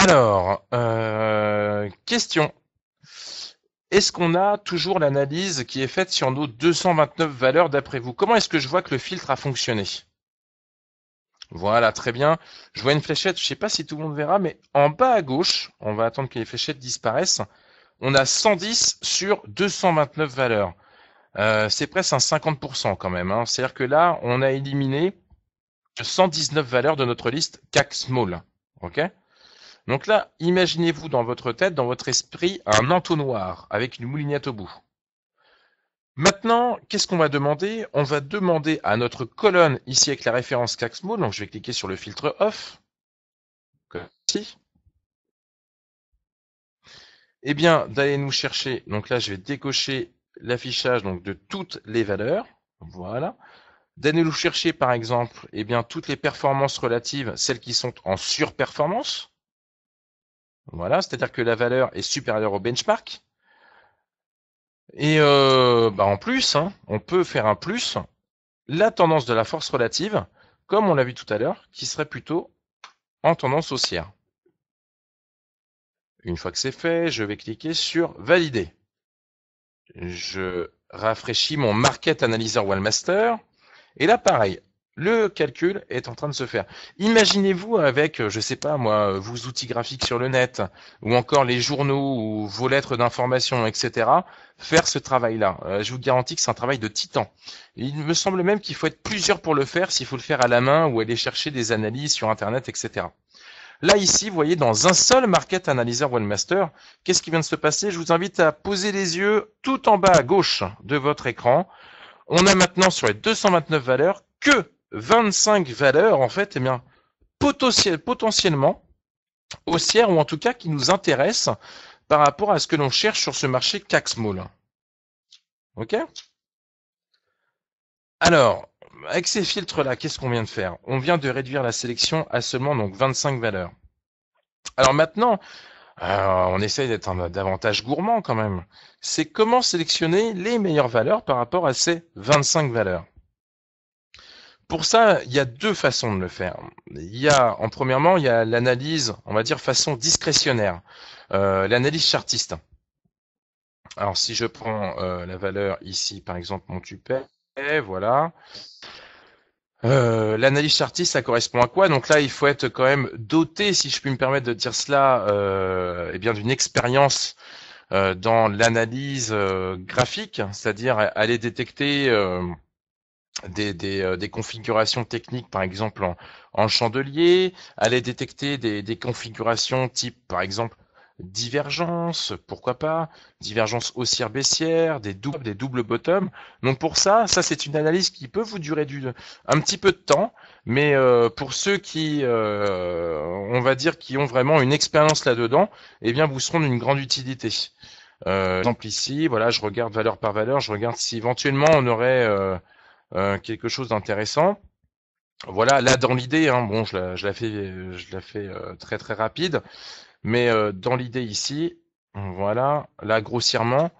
Alors, euh, question. Est-ce qu'on a toujours l'analyse qui est faite sur nos 229 valeurs d'après vous Comment est-ce que je vois que le filtre a fonctionné Voilà, très bien. Je vois une fléchette, je ne sais pas si tout le monde verra, mais en bas à gauche, on va attendre que les fléchettes disparaissent, on a 110 sur 229 valeurs. Euh, c'est presque un 50% quand même. Hein. C'est-à-dire que là, on a éliminé 119 valeurs de notre liste CAC Small. ok donc là, imaginez-vous dans votre tête, dans votre esprit, un entonnoir avec une moulinette au bout. Maintenant, qu'est-ce qu'on va demander On va demander à notre colonne ici avec la référence Caxmo. donc je vais cliquer sur le filtre off, comme ici, eh bien d'aller nous chercher, donc là je vais décocher l'affichage de toutes les valeurs, voilà, d'aller nous chercher par exemple eh bien toutes les performances relatives, celles qui sont en surperformance, voilà, c'est-à-dire que la valeur est supérieure au benchmark. Et euh, bah en plus, hein, on peut faire un plus, la tendance de la force relative, comme on l'a vu tout à l'heure, qui serait plutôt en tendance haussière. Une fois que c'est fait, je vais cliquer sur Valider. Je rafraîchis mon Market Analyzer Wallmaster. Et là, pareil, le calcul est en train de se faire. Imaginez-vous avec, euh, je sais pas moi, euh, vos outils graphiques sur le net, ou encore les journaux, ou vos lettres d'information, etc., faire ce travail-là. Euh, je vous garantis que c'est un travail de titan. Il me semble même qu'il faut être plusieurs pour le faire, s'il faut le faire à la main, ou aller chercher des analyses sur Internet, etc. Là, ici, vous voyez, dans un seul Market Analyzer OneMaster, qu'est-ce qui vient de se passer Je vous invite à poser les yeux tout en bas à gauche de votre écran. On a maintenant sur les 229 valeurs que 25 valeurs, en fait, eh bien, potentiellement haussières ou en tout cas qui nous intéressent par rapport à ce que l'on cherche sur ce marché CAC Small. OK Alors, avec ces filtres-là, qu'est-ce qu'on vient de faire On vient de réduire la sélection à seulement donc 25 valeurs. Alors maintenant, euh, on essaye d'être davantage gourmand quand même. C'est comment sélectionner les meilleures valeurs par rapport à ces 25 valeurs pour ça, il y a deux façons de le faire. Il y a, en premièrement, il y a l'analyse, on va dire façon discrétionnaire, euh, l'analyse chartiste. Alors si je prends euh, la valeur ici, par exemple mon Tupé, voilà. Euh, l'analyse chartiste, ça correspond à quoi Donc là, il faut être quand même doté, si je puis me permettre de dire cela, euh, eh bien d'une expérience dans l'analyse graphique, c'est-à-dire aller détecter des, euh, des, configurations techniques, par exemple en, en chandelier, aller détecter des, configurations type, par exemple, divergence, pourquoi pas, divergence haussière baissière, des doubles, des doubles bottoms. Donc pour ça, ça c'est une analyse qui peut vous durer du, un petit peu de temps, mais euh, pour ceux qui, euh, on va dire, qui ont vraiment une expérience là-dedans, eh bien vous seront d'une grande utilité. exemple ici, voilà, je regarde valeur par valeur, je regarde si éventuellement on aurait euh, quelque chose d'intéressant. Voilà, là dans l'idée, hein, bon, je la, je fais, je la fais euh, très très rapide, mais euh, dans l'idée ici, voilà, là grossièrement,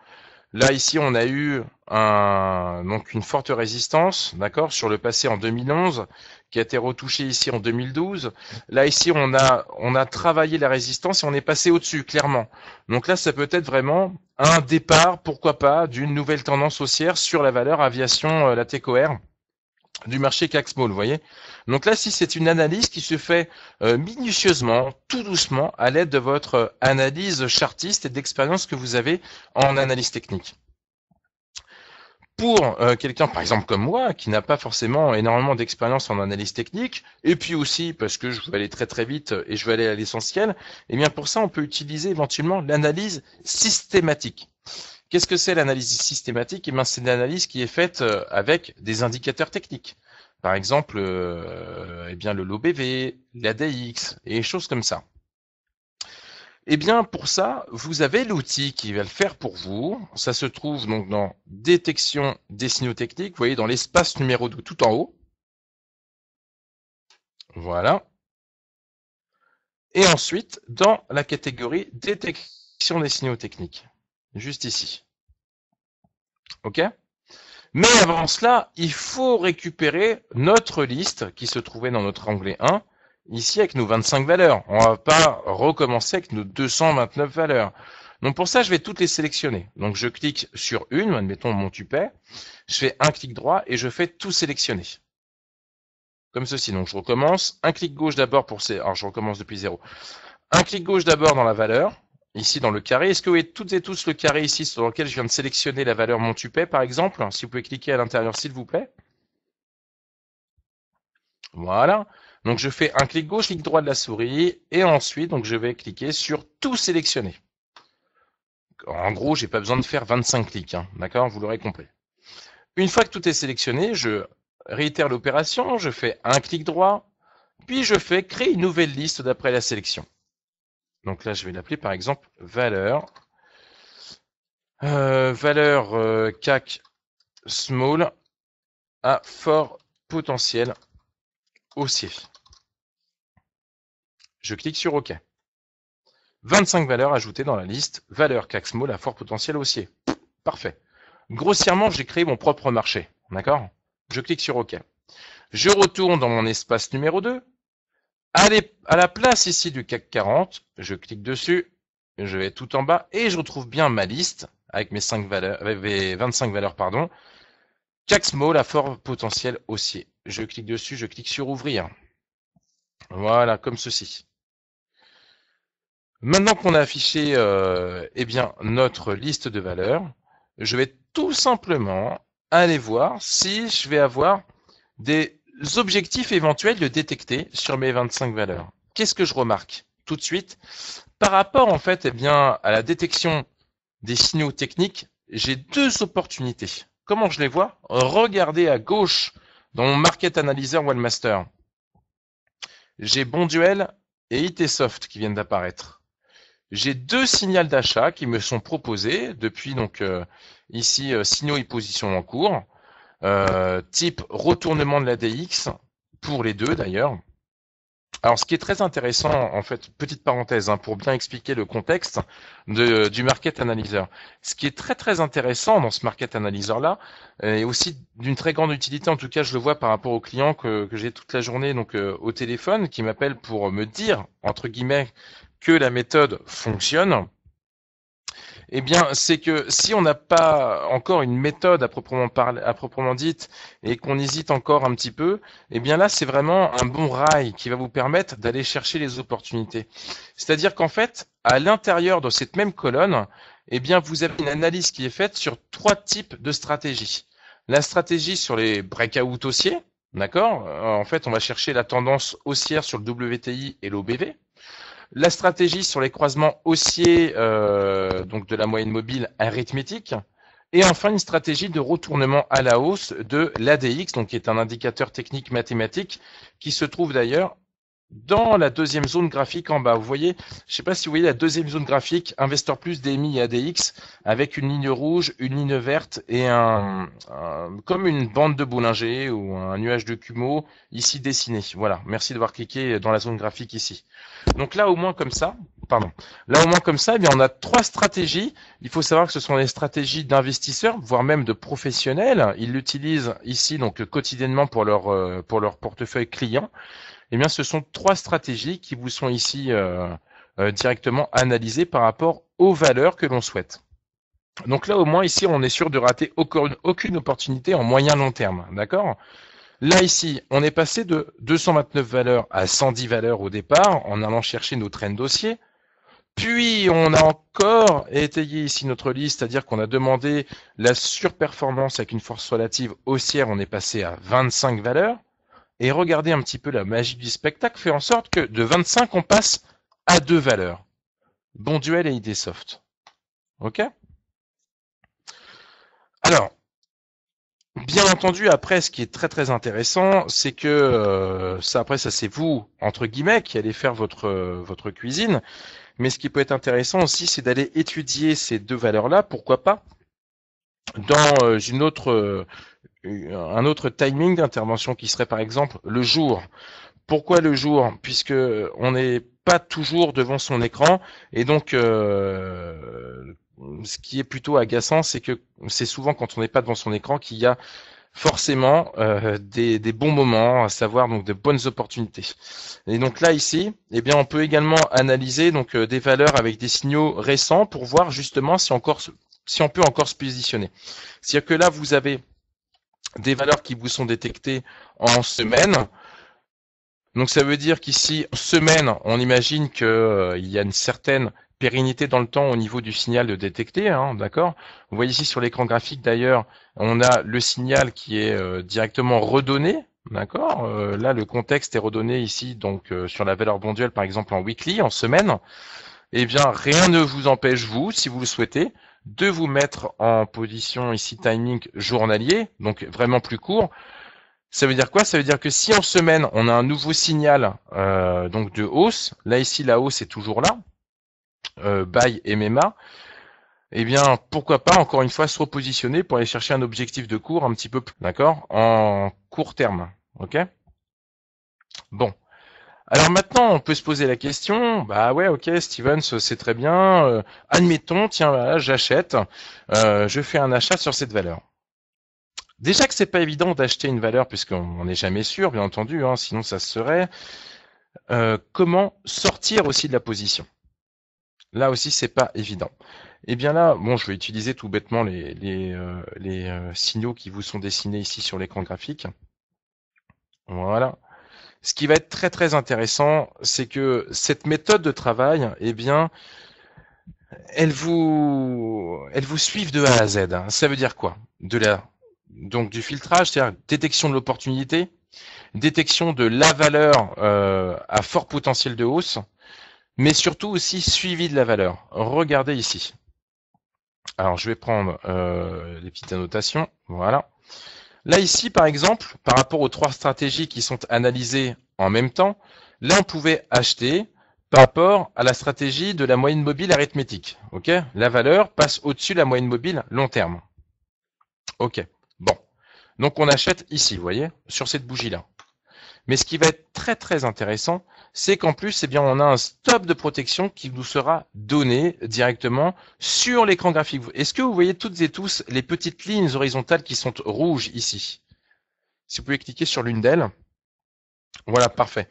Là, ici, on a eu un, donc une forte résistance, d'accord, sur le passé en 2011 qui a été retouché ici en 2012. Là ici on a on a travaillé la résistance et on est passé au-dessus clairement. Donc là ça peut être vraiment un départ, pourquoi pas, d'une nouvelle tendance haussière sur la valeur aviation, euh, la TCOR du marché CAC vous voyez. Donc là, si c'est une analyse qui se fait euh, minutieusement, tout doucement, à l'aide de votre euh, analyse chartiste et d'expérience que vous avez en analyse technique pour euh, quelqu'un, par exemple comme moi, qui n'a pas forcément énormément d'expérience en analyse technique, et puis aussi parce que je veux aller très très vite euh, et je veux aller à l'essentiel, eh bien pour ça, on peut utiliser éventuellement l'analyse systématique. Qu'est-ce que c'est l'analyse systématique Eh bien, c'est l'analyse qui est faite euh, avec des indicateurs techniques. Par exemple, euh, eh bien le LOBV, l'ADX et choses comme ça. Eh bien, pour ça, vous avez l'outil qui va le faire pour vous. Ça se trouve donc dans détection des signaux techniques. Vous voyez, dans l'espace numéro 2, tout en haut. Voilà. Et ensuite, dans la catégorie détection des signaux techniques. Juste ici. OK Mais avant cela, il faut récupérer notre liste qui se trouvait dans notre onglet 1 ici avec nos 25 valeurs. On va pas recommencer avec nos 229 valeurs. Donc pour ça, je vais toutes les sélectionner. Donc je clique sur une, admettons mon tupet, je fais un clic droit et je fais tout sélectionner. Comme ceci. Donc je recommence, un clic gauche d'abord pour ces... Alors je recommence depuis zéro. Un clic gauche d'abord dans la valeur, ici dans le carré. Est-ce que vous voyez toutes et tous le carré ici sur lequel je viens de sélectionner la valeur mon tupet par exemple Si vous pouvez cliquer à l'intérieur s'il vous plaît. Voilà. Donc je fais un clic gauche, clic droit de la souris, et ensuite donc je vais cliquer sur tout sélectionner. En gros, n'ai pas besoin de faire 25 clics, hein, d'accord Vous l'aurez compris. Une fois que tout est sélectionné, je réitère l'opération, je fais un clic droit, puis je fais créer une nouvelle liste d'après la sélection. Donc là, je vais l'appeler par exemple valeur. Euh, valeur CAC euh, small à fort potentiel haussier. Je clique sur OK. 25 valeurs ajoutées dans la liste, valeurs Cacsmo la force potentiel haussier. Parfait. Grossièrement, j'ai créé mon propre marché. D'accord Je clique sur OK. Je retourne dans mon espace numéro 2. Allez, à la place ici du CAC 40, je clique dessus, je vais tout en bas et je retrouve bien ma liste avec mes, 5 valeurs, avec 25 valeurs. Pardon. CAC Small à fort potentiel haussier. Je clique dessus, je clique sur ouvrir. Voilà, comme ceci. Maintenant qu'on a affiché euh, eh bien, notre liste de valeurs, je vais tout simplement aller voir si je vais avoir des objectifs éventuels de détecter sur mes 25 valeurs. Qu'est-ce que je remarque tout de suite Par rapport en fait eh bien, à la détection des signaux techniques, j'ai deux opportunités. Comment je les vois Regardez à gauche dans mon Market Analyzer Wallmaster, j'ai Bonduel et Soft qui viennent d'apparaître. J'ai deux signaux d'achat qui me sont proposés depuis donc euh, ici euh, signaux et positions en cours, euh, type retournement de la DX pour les deux d'ailleurs. Alors, ce qui est très intéressant, en fait, petite parenthèse, hein, pour bien expliquer le contexte euh, du market analyzer. Ce qui est très très intéressant dans ce market analyzer là, et euh, aussi d'une très grande utilité, en tout cas, je le vois par rapport aux clients que, j'ai toute la journée, donc euh, au téléphone, qui m'appellent pour me dire entre guillemets que la méthode fonctionne eh bien, c'est que si on n'a pas encore une méthode à proprement, parler, à proprement dite et qu'on hésite encore un petit peu, eh bien là, c'est vraiment un bon rail qui va vous permettre d'aller chercher les opportunités. C'est-à-dire qu'en fait, à l'intérieur de cette même colonne, eh bien, vous avez une analyse qui est faite sur trois types de stratégies. La stratégie sur les breakouts haussiers, d'accord euh, En fait, on va chercher la tendance haussière sur le WTI et l'OBV, la stratégie sur les croisements haussiers euh, donc de la moyenne mobile arithmétique. Et enfin, une stratégie de retournement à la hausse de l'ADX, donc qui est un indicateur technique mathématique qui se trouve d'ailleurs dans la deuxième zone graphique en bas. Vous voyez, je ne sais pas si vous voyez la deuxième zone graphique, Investor Plus, DMI et ADX, avec une ligne rouge, une ligne verte et un, comme une bande de boulanger ou un nuage de cumo ici dessiné. Voilà. Merci d'avoir cliqué dans la zone graphique ici. Donc là, au moins comme ça, pardon. Là, au moins comme ça, eh bien, on a trois stratégies. Il faut savoir que ce sont des stratégies d'investisseurs, voire même de professionnels. Ils l'utilisent ici, donc, quotidiennement pour leur, euh, pour leur portefeuille client eh bien, ce sont trois stratégies qui vous sont ici euh, euh, directement analysées par rapport aux valeurs que l'on souhaite. Donc là, au moins, ici, on est sûr de rater aucune, aucune opportunité en moyen-long terme. D'accord Là, ici, on est passé de 229 valeurs à 110 valeurs au départ en allant chercher nos de dossiers. Puis on a encore étayé ici notre liste, c'est-à-dire qu'on a demandé la surperformance avec une force relative haussière, on est passé à 25 valeurs et regardez un petit peu la magie du spectacle, fait en sorte que de 25, on passe à deux valeurs. Bon duel et idée soft. OK Alors, bien entendu, après, ce qui est très très intéressant, c'est que euh, ça, après, ça c'est vous, entre guillemets, qui allez faire votre, euh, votre cuisine. Mais ce qui peut être intéressant aussi, c'est d'aller étudier ces deux valeurs-là, pourquoi pas, dans euh, une autre un autre timing d'intervention qui serait par exemple le jour. Pourquoi le jour Puisque on n'est pas toujours devant son écran et donc euh, ce qui est plutôt agaçant, c'est que c'est souvent quand on n'est pas devant son écran qu'il y a forcément euh, des, bons moments, à savoir donc de bonnes opportunités. Et donc là ici, eh bien on peut également analyser donc euh, des valeurs avec des signaux récents pour voir justement si encore si on peut encore se positionner. C'est-à-dire que là vous avez des valeurs qui vous sont détectées en semaine. Donc ça veut dire qu'ici, en semaine, on imagine qu'il euh, il y a une certaine pérennité dans le temps au niveau du signal de détecté, hein, d'accord Vous voyez ici sur l'écran graphique d'ailleurs, on a le signal qui est euh, directement redonné, d'accord euh, Là, le contexte est redonné ici, donc sur la valeur bonduelle, par exemple en weekly, en semaine. Eh bien, rien ne vous empêche, vous, si vous le souhaitez, de vous mettre en position ici timing journalier, donc vraiment plus court. Ça veut dire quoi Ça veut dire que si en semaine, on a un nouveau signal euh, donc de hausse, là ici la hausse est toujours là, euh, buy MMA, eh bien pourquoi pas encore une fois se repositionner pour aller chercher un objectif de cours un petit peu plus, d'accord En court terme, ok Bon. Alors maintenant, on peut se poser la question, bah ouais, ok, Stevens, euh, c'est très bien. Euh, admettons, tiens, là, j'achète, euh, je fais un achat sur cette valeur. Déjà que c'est pas évident d'acheter une valeur puisqu'on n'est jamais sûr, bien entendu, hein, sinon ça se serait. comment sortir aussi de la position Là aussi, c'est pas évident. Et eh bien là, bon, je vais utiliser tout bêtement les, les, les signaux qui vous sont dessinés ici sur l'écran graphique. Voilà. Ce qui va être très très intéressant, c'est que cette méthode de travail, eh bien, elle vous, elle vous suive de A à Z. Hein. Ça veut dire quoi De la, donc du filtrage, c'est-à-dire détection de l'opportunité, détection de la valeur euh, à fort potentiel de hausse, mais surtout aussi suivi de la valeur. Regardez ici. Alors je vais prendre euh, les petites annotations. Voilà. Là ici, par exemple, par rapport aux trois stratégies qui sont analysées en même temps, là on pouvait acheter par rapport à la stratégie de la moyenne mobile arithmétique. la valeur passe au-dessus de la moyenne mobile long terme. Ok, bon. Donc on achète ici, vous voyez, sur cette bougie-là. Mais ce qui va être très très intéressant, c'est qu'en plus, eh bien, on a un stop de protection qui nous sera donné directement sur l'écran graphique. Est-ce que vous voyez toutes et tous les petites lignes horizontales qui sont rouges ici Si vous pouvez cliquer sur l'une d'elles. Voilà, parfait.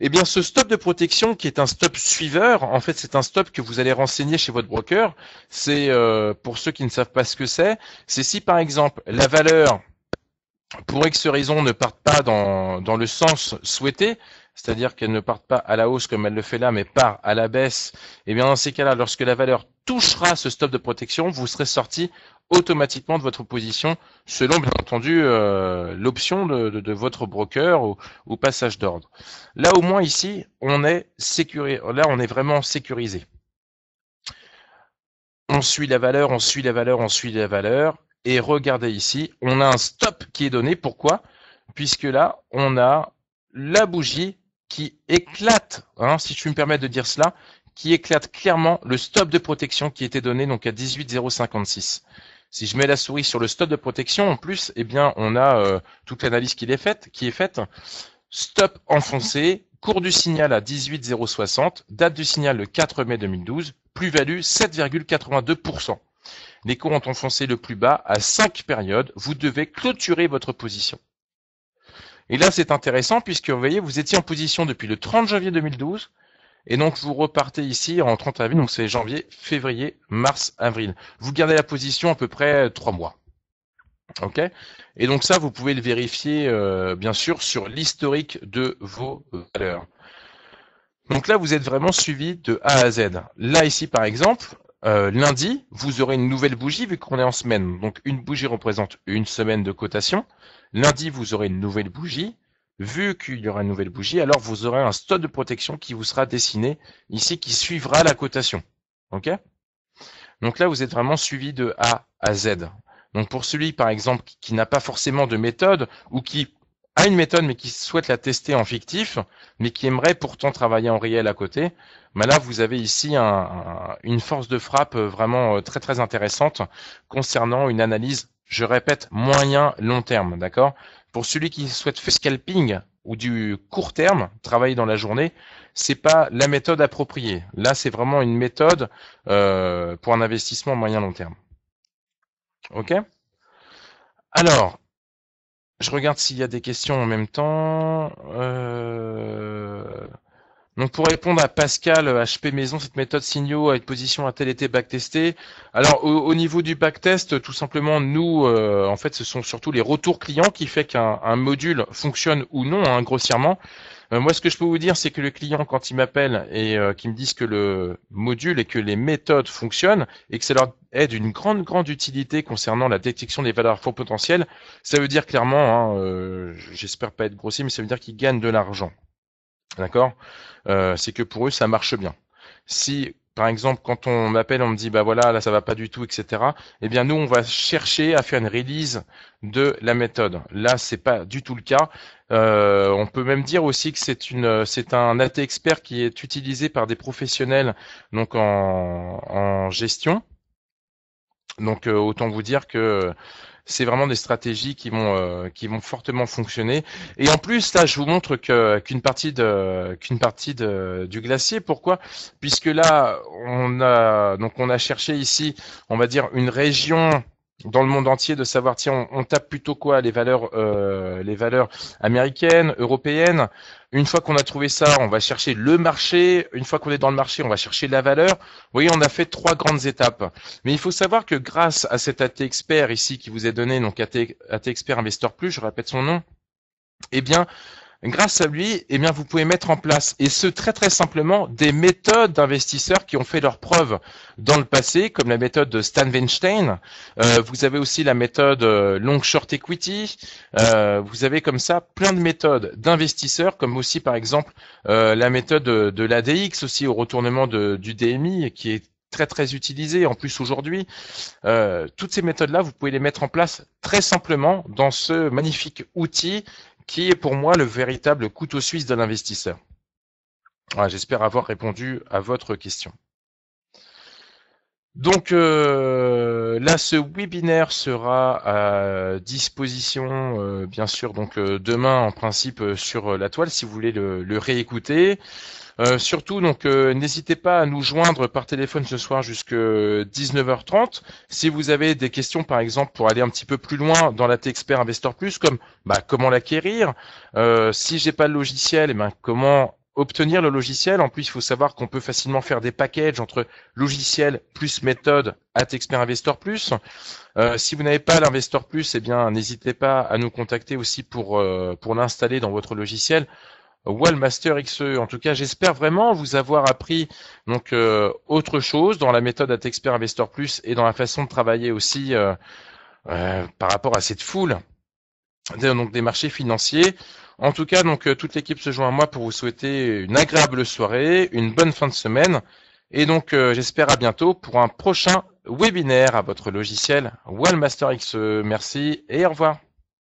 Eh bien, ce stop de protection qui est un stop suiveur, en fait, c'est un stop que vous allez renseigner chez votre broker. C'est euh, pour ceux qui ne savent pas ce que c'est, c'est si par exemple la valeur pour X raison ne parte pas dans le sens souhaité, c'est-à-dire qu'elle ne part pas à la hausse comme elle le fait là, mais part à la baisse, et eh bien dans ces cas-là, lorsque la valeur touchera ce stop de protection, vous serez sorti automatiquement de votre position selon bien entendu euh, l'option de, votre broker ou, passage d'ordre. Là au moins ici, on est sécurisé, là on est vraiment sécurisé. On suit la valeur, on suit la valeur, on suit la valeur. Et regardez ici, on a un stop qui est donné. Pourquoi Puisque là, on a la bougie qui éclate, hein, si tu me permets de dire cela, qui éclate clairement le stop de protection qui était donné donc à 18,056. Si je mets la souris sur le stop de protection, en plus, eh bien, on a euh, toute l'analyse qui est faite, qui est faite. Stop enfoncé, cours du signal à 18,060, date du signal le 4 mai 2012, plus-value 7,82%. Les cours ont enfoncé le plus bas à 5 périodes. Vous devez clôturer votre position. Et là, c'est intéressant puisque vous voyez, vous étiez en position depuis le 30 janvier 2012. Et donc, vous repartez ici en 30 avril, donc c'est janvier, février, mars, avril. Vous gardez la position à peu près euh, trois mois. OK Et donc ça, vous pouvez le vérifier, euh, bien sûr, sur l'historique de vos valeurs. Donc là, vous êtes vraiment suivi de A à Z. Là, ici, par exemple, euh, lundi, vous aurez une nouvelle bougie vu qu'on est en semaine. Donc une bougie représente une semaine de cotation. Lundi, vous aurez une nouvelle bougie. Vu qu'il y aura une nouvelle bougie, alors vous aurez un stock de protection qui vous sera dessiné ici, qui suivra la cotation. OK Donc là, vous êtes vraiment suivi de A à Z. Donc pour celui, par exemple, qui n'a pas forcément de méthode ou qui a une méthode mais qui souhaite la tester en fictif, mais qui aimerait pourtant travailler en réel à côté, mais là vous avez ici une force de frappe euh, vraiment euh, très très intéressante concernant une analyse, je répète, moyen long terme, d'accord Pour celui qui souhaite faire scalping ou du court terme, travailler dans la journée, c'est pas la méthode appropriée. Là, c'est vraiment une méthode euh, pour un investissement moyen long terme. Ok Alors, je regarde s'il y a des questions en même temps. Donc euh, pour répondre à Pascal HP euh, Maison, cette méthode signaux à une position a-t-elle été backtestée Alors au, niveau du backtest, tout simplement nous, euh, en fait, ce sont surtout les retours clients qui fait qu'un module fonctionne ou non, hein, grossièrement. Euh, moi, ce que je peux vous dire, c'est que le client, quand il m'appelle et euh, qu'il me dise que le module et que les méthodes fonctionnent et que ça leur est d'une grande, grande utilité concernant la détection des valeurs faux potentielles, ça veut dire clairement, hein, euh, j'espère pas être grossier, mais ça veut dire qu'ils gagnent de l'argent. D'accord euh, C'est que pour eux, ça marche bien. Si par exemple, quand on m'appelle, on me dit bah voilà, là ça va pas du tout, etc. Eh bien nous, on va chercher à faire une release de la méthode. Là, c'est pas du tout le cas. Euh, on peut même dire aussi que c'est une, c'est un AT expert qui est utilisé par des professionnels donc en, en gestion. Donc euh, autant vous dire que c'est vraiment des stratégies qui vont euh, qui vont fortement fonctionner. Et en plus, là, je vous montre qu'une partie de qu'une partie de, du glacier. Pourquoi Puisque là, on a donc on a cherché ici, on va dire une région dans le monde entier de savoir tiens on, tape plutôt quoi les valeurs euh, les valeurs américaines européennes une fois qu'on a trouvé ça on va chercher le marché une fois qu'on est dans le marché on va chercher la valeur vous voyez on a fait trois grandes étapes mais il faut savoir que grâce à cet AT expert ici qui vous est donné donc AT, AT expert investor plus je répète son nom eh bien grâce à lui, eh bien, vous pouvez mettre en place, et ce très très simplement, des méthodes d'investisseurs qui ont fait leurs preuves dans le passé, comme la méthode de Stan Weinstein. Euh, vous avez aussi la méthode euh, long short equity. Euh, vous avez comme ça plein de méthodes d'investisseurs, comme aussi par exemple la méthode de, de l'ADX aussi au retournement de, du DMI, qui est très très utilisée en plus aujourd'hui. toutes ces méthodes-là, vous pouvez les mettre en place très simplement dans ce magnifique outil qui est pour moi le véritable couteau suisse de l'investisseur. Ah, j'espère avoir répondu à votre question. Donc euh, là, ce webinaire sera à disposition, euh, bien sûr, donc euh, demain en principe sur la toile si vous voulez le réécouter. Euh, surtout, donc, euh, n'hésitez pas à nous joindre par téléphone ce soir jusqu'à 19h30. Euh, si vous avez des questions, par exemple, pour aller un petit peu plus loin dans la Investor Plus, comme bah, comment l'acquérir, si si j'ai pas le logiciel, eh ben, comment obtenir le logiciel. En plus, il faut savoir qu'on peut facilement faire des packages entre logiciel plus méthode AtExpert Investor Plus. si vous n'avez pas l'Investor Plus, eh bien, n'hésitez pas à nous contacter aussi pour, pour l'installer dans votre logiciel. Wallmaster XE. En tout cas, j'espère vraiment vous avoir appris donc euh, autre chose dans la méthode à Expert Investor Plus et dans la façon de travailler aussi euh, euh, par rapport à cette foule donc des marchés financiers. En tout cas, donc toute l'équipe se joint à moi pour vous souhaiter une agréable soirée, une bonne fin de semaine et donc j'espère à bientôt pour un prochain webinaire à votre logiciel Wallmaster XE. Merci et au revoir.